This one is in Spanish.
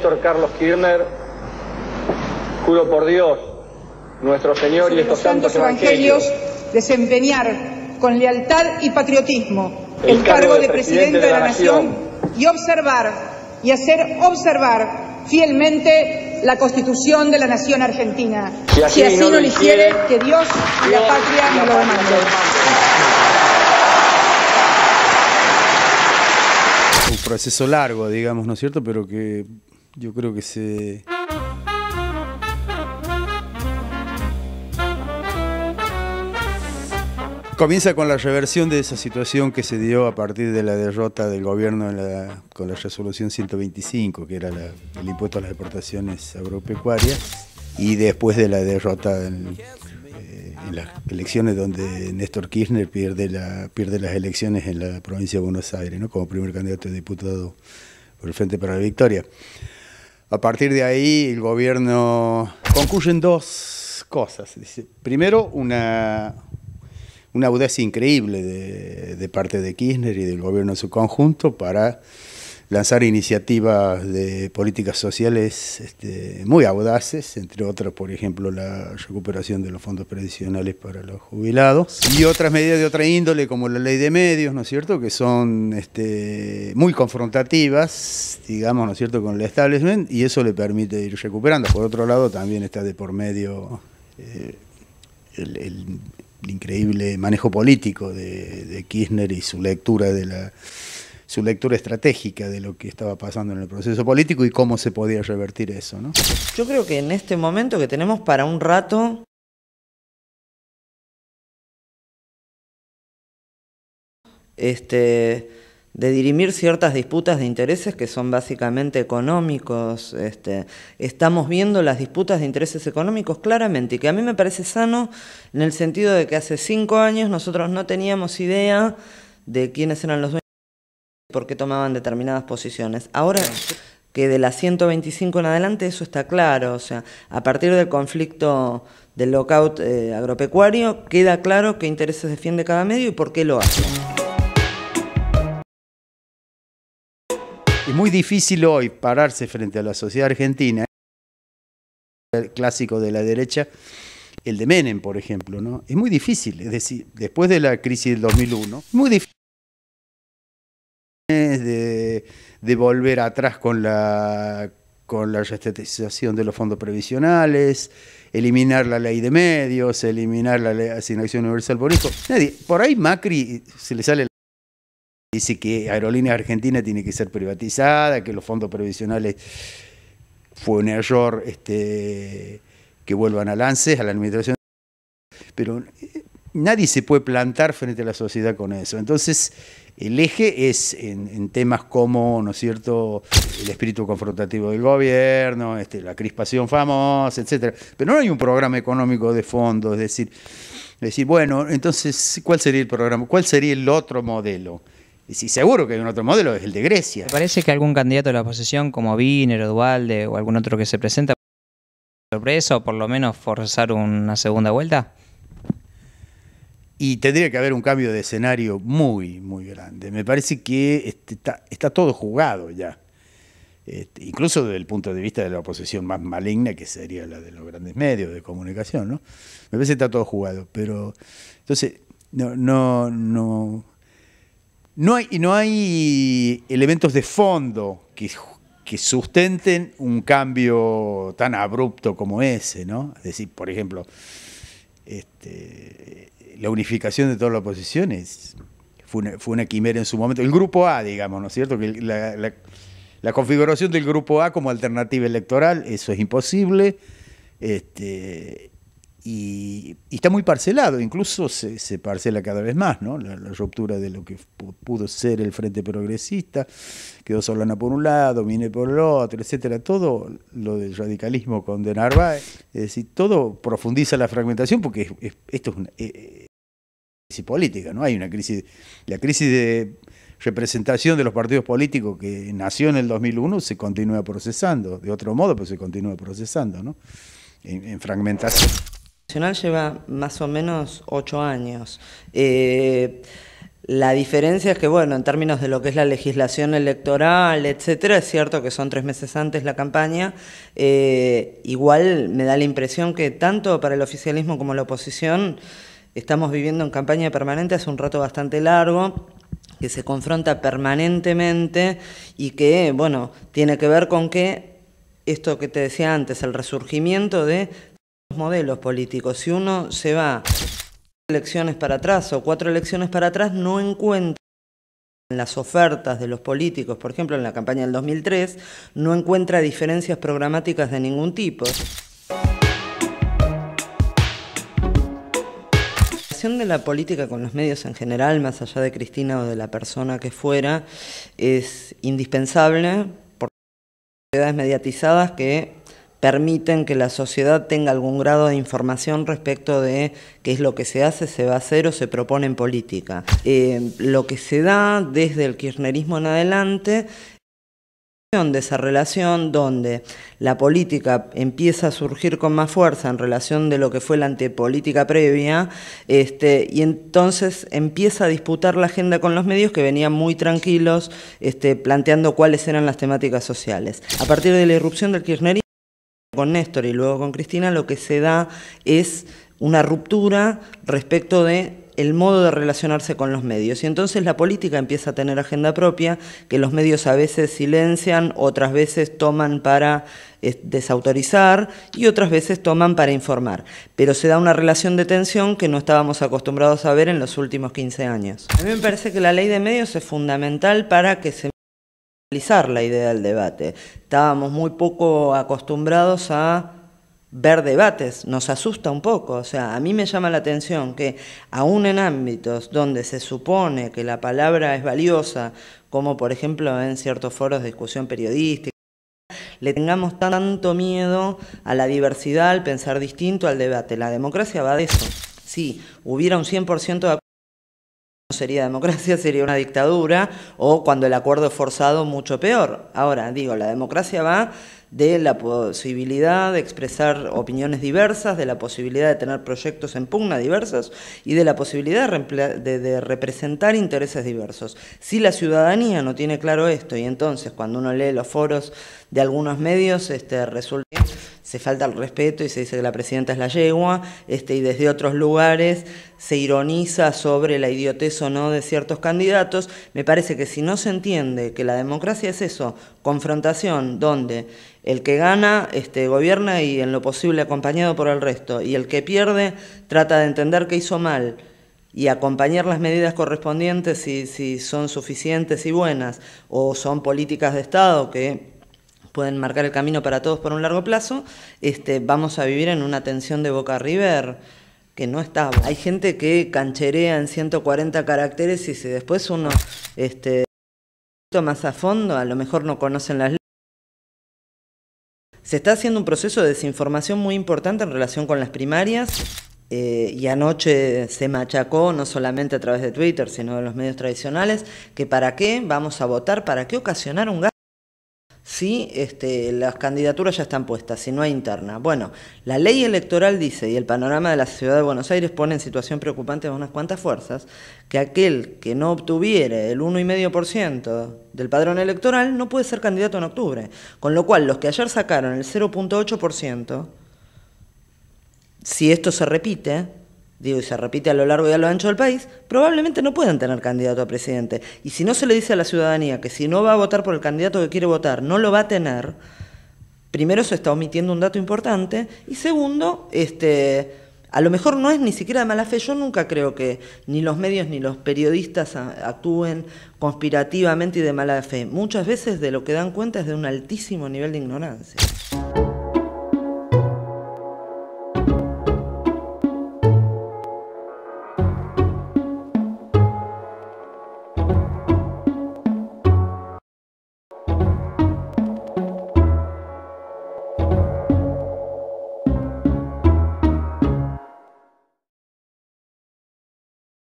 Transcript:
Néstor Carlos Kirchner, juro por Dios, nuestro Señor y estos santos evangelios, desempeñar con lealtad y patriotismo el, cargo, de presidente de la, nación y observar y hacer observar fielmente la Constitución de la Nación Argentina. Si así, no, lo hiciere, que Dios y la patria nos lo demande. Un proceso largo, digamos, ¿no es cierto? Pero que yo creo que se... Comienza con la reversión de esa situación que se dio a partir de la derrota del gobierno con la resolución 125, que era el impuesto a las deportaciones agropecuarias, y después de la derrota eh, en, las elecciones donde Néstor Kirchner pierde, la, pierde las elecciones en la provincia de Buenos Aires, ¿no? como primer candidato de diputado por el Frente para la Victoria. A partir de ahí, el gobierno concluyen dos cosas. Primero, una, una audacia increíble de, de parte de Kirchner y del gobierno en su conjunto para lanzar iniciativas de políticas sociales este, muy audaces, entre otras, por ejemplo, la recuperación de los fondos previsionales para los jubilados, y otras medidas de otra índole, como la ley de medios, ¿no es cierto?, que son este, muy confrontativas, digamos, ¿no es cierto?, con el establishment, y eso le permite ir recuperando. Por otro lado, también está de por medio eh, el, increíble manejo político de, Kirchner y su lectura de la su lectura estratégica de lo que estaba pasando en el proceso político y cómo se podía revertir eso. ¿no? Yo creo que en este momento que tenemos para un rato... Este, de dirimir ciertas disputas de intereses que son básicamente económicos. Este, estamos viendo las disputas de intereses económicos claramente, y que a mí me parece sano en el sentido de que hace cinco años nosotros no teníamos idea de quiénes eran los dueños por qué tomaban determinadas posiciones. Ahora que de la 125 en adelante eso está claro, o sea, a partir del conflicto del lockout eh, agropecuario queda claro qué intereses defiende cada medio y por qué lo hace. Es muy difícil hoy pararse frente a la sociedad argentina, el clásico de la derecha, el de Menem, por ejemplo, ¿no? Es muy difícil, es decir, después de la crisis del 2001, muy difícil de, volver atrás con la, con la estatización de los fondos previsionales, eliminar la ley de medios, eliminar la asignación universal por eso, Nadie. Por ahí Macri se le sale la... Dice que aerolínea Argentina tiene que ser privatizada, que los fondos previsionales fue un error este, que vuelvan a lances, a la administración. Pero eh, nadie se puede plantar frente a la sociedad con eso. Entonces, el eje es en, temas como, ¿no es cierto?, el espíritu confrontativo del gobierno, este, la crispación famosa, etcétera. Pero no hay un programa económico de fondo, es decir, decir, bueno, entonces, ¿cuál sería el programa? ¿Cuál sería el otro modelo? Y si seguro que hay un otro modelo, es el de Grecia. ¿Te parece que algún candidato de la oposición, como Biner o o algún otro que se presenta, sorpresa o por lo menos forzar una segunda vuelta? Y tendría que haber un cambio de escenario muy, muy grande. Me parece que este, está, todo jugado ya. Este, incluso desde el punto de vista de la oposición más maligna, que sería la de los grandes medios de comunicación, ¿no? Me parece que está todo jugado. Pero, entonces, no, no, no. No hay, no hay elementos de fondo que, que sustenten un cambio tan abrupto como ese, ¿no? Es decir, por ejemplo, este, la unificación de todas las oposiciones fue una, fue una quimera en su momento. El grupo A, digamos, ¿no es cierto? Que la, configuración del grupo A como alternativa electoral, eso es imposible. Este, y, está muy parcelado, incluso se, parcela cada vez más, ¿no? La, ruptura de lo que pudo ser el Frente Progresista, quedó Solana por un lado, Mine por el otro, etcétera, todo lo del radicalismo con De Narváez, es decir, todo profundiza la fragmentación porque esto es una eh, eh, crisis política, ¿no? Hay una crisis, la crisis de representación de los partidos políticos que nació en el 2001 se continúa procesando, de otro modo, pues se continúa procesando, ¿no? en fragmentación lleva más o menos ocho años. Eh, la diferencia es que, bueno, en términos de lo que es la legislación electoral, etcétera, es cierto que son tres meses antes la campaña. Eh, igual me da la impresión que tanto para el oficialismo como la oposición estamos viviendo en campaña permanente hace un rato bastante largo que se confronta permanentemente y que, bueno, tiene que ver con que esto que te decía antes, el resurgimiento de modelos políticos. Si uno se va elecciones para atrás o cuatro elecciones para atrás, no encuentra las ofertas de los políticos, por ejemplo en la campaña del 2003, no encuentra diferencias programáticas de ningún tipo. La relación de la política con los medios en general, más allá de Cristina o de la persona que fuera, es indispensable por las mediatizadas que permiten que la sociedad tenga algún grado de información respecto de qué es lo que se hace, se va a hacer o se propone en política. Eh, lo que se da desde el kirchnerismo en adelante de esa relación donde la política empieza a surgir con más fuerza en relación de lo que fue la antepolítica previa, este, y entonces empieza a disputar la agenda con los medios que venían muy tranquilos, este, planteando cuáles eran las temáticas sociales. A partir de la irrupción del kirchnerismo, con Néstor y luego con Cristina lo que se da es una ruptura respecto de el modo de relacionarse con los medios. Y entonces la política empieza a tener agenda propia, que los medios a veces silencian, otras veces toman para eh, desautorizar y otras veces toman para informar. Pero se da una relación de tensión que no estábamos acostumbrados a ver en los últimos 15 años. A mí me parece que la ley de medios es fundamental para que se la idea del debate. Estábamos muy poco acostumbrados a ver debates, nos asusta un poco, o sea, a mí me llama la atención que aún en ámbitos donde se supone que la palabra es valiosa, como por ejemplo en ciertos foros de discusión periodística, le tengamos tanto miedo a la diversidad, al pensar distinto, al debate. La democracia va de eso. Si hubiera un 100% de no sería democracia, sería una dictadura, o cuando el acuerdo es forzado, mucho peor. Ahora, digo, la democracia va de la posibilidad de expresar opiniones diversas, de la posibilidad de tener proyectos en pugna diversos y de la posibilidad de, representar intereses diversos. Si la ciudadanía no tiene claro esto y entonces cuando uno lee los foros de algunos medios, este, resulta se falta el respeto y se dice que la presidenta es la yegua, este, y desde otros lugares se ironiza sobre la idiotez o no de ciertos candidatos. Me parece que si no se entiende que la democracia es eso, confrontación, donde el que gana este, gobierna y en lo posible acompañado por el resto, y el que pierde trata de entender que hizo mal y acompañar las medidas correspondientes si son suficientes y buenas, o son políticas de Estado que pueden marcar el camino para todos por un largo plazo, este, vamos a vivir en una tensión de Boca River que no está... Hay gente que cancherea en 140 caracteres y si después uno este, más a fondo, a lo mejor no conocen las leyes. Se está haciendo un proceso de desinformación muy importante en relación con las primarias. Eh, y anoche se machacó, no solamente a través de Twitter, sino de los medios tradicionales, que para qué vamos a votar, para qué ocasionar un gasto si este, las candidaturas ya están puestas, si no hay interna. Bueno, la ley electoral dice, y el panorama de la ciudad de Buenos Aires pone en situación preocupante a unas cuantas fuerzas, que aquel que no obtuviere el 1,5% del padrón electoral no puede ser candidato en octubre. Con lo cual, los que ayer sacaron el 0,8%, si esto se repite, digo, y se repite a lo largo y a lo ancho del país, probablemente no puedan tener candidato a presidente. Y si no se le dice a la ciudadanía que si no va a votar por el candidato que quiere votar, no lo va a tener, primero se está omitiendo un dato importante y segundo, este, a lo mejor no es ni siquiera de mala fe. Yo nunca creo que ni los medios ni los periodistas actúen conspirativamente y de mala fe. Muchas veces de lo que dan cuenta es de un altísimo nivel de ignorancia.